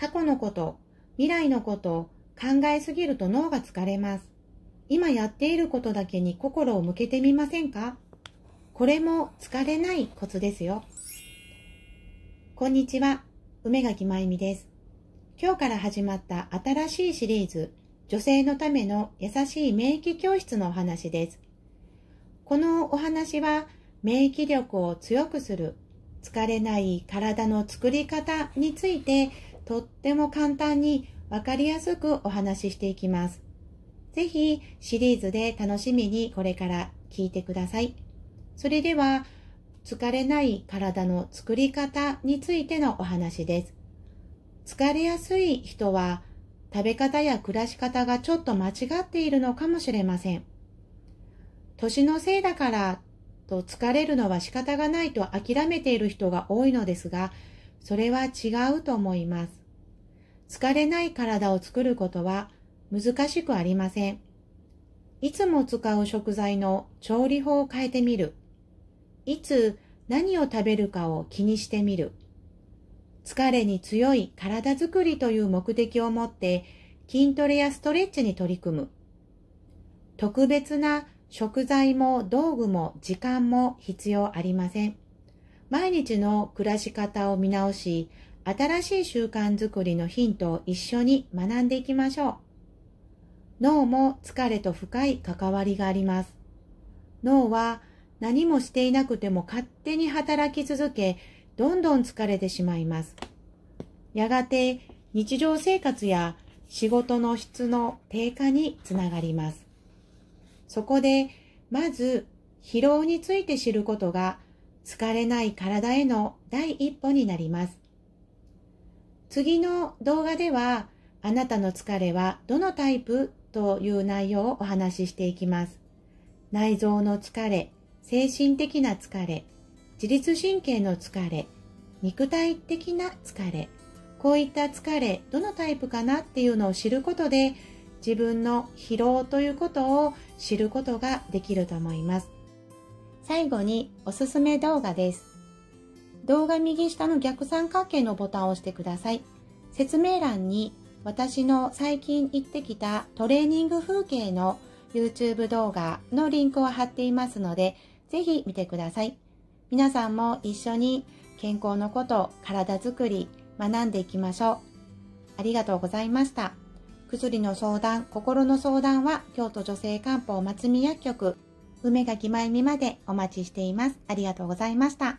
過去のこと、未来のこと、考えすぎると脳が疲れます。今やっていることだけに心を向けてみませんかこれも疲れないコツですよ。こんにちは、梅垣まゆみです。今日から始まった新しいシリーズ、女性のための優しい免疫教室のお話です。このお話は、免疫力を強くする、疲れない体の作り方についてとっても簡単にわかりやすくお話ししていきます。ぜひシリーズで楽しみにこれから聞いてください。それでは疲れない体の作り方についてのお話です。疲れやすい人は食べ方や暮らし方がちょっと間違っているのかもしれません。年のせいだからと疲れるのは仕方がないと諦めている人が多いのですが、それは違うと思います。疲れない体を作ることは難しくありません。いつも使う食材の調理法を変えてみる。いつ何を食べるかを気にしてみる。疲れに強い体づくりという目的を持って筋トレやストレッチに取り組む。特別な食材も道具も時間も必要ありません。毎日の暮らし方を見直し、新しい習慣づくりのヒントを一緒に学んでいきましょう。脳も疲れと深い関わりがあります。脳は何もしていなくても勝手に働き続け、どんどん疲れてしまいます。やがて日常生活や仕事の質の低下につながります。そこで、まず疲労について知ることが疲れない体への第一歩になります。次の動画では、あなたの疲れはどのタイプという内容をお話ししていきます。内臓の疲れ、精神的な疲れ、自律神経の疲れ、肉体的な疲れ、こういった疲れ、どのタイプかなっていうのを知ることで、自分の疲労ということを知ることができると思います。最後におすすめ動画です。動画右下の逆三角形のボタンを押してください。説明欄に私の最近行ってきたトレーニング風景の YouTube 動画のリンクを貼っていますので、ぜひ見てください。皆さんも一緒に健康のこと、体づくり、学んでいきましょう。ありがとうございました。薬の相談、心の相談は、京都女性漢方松見薬局梅垣まゆみまでお待ちしています。ありがとうございました。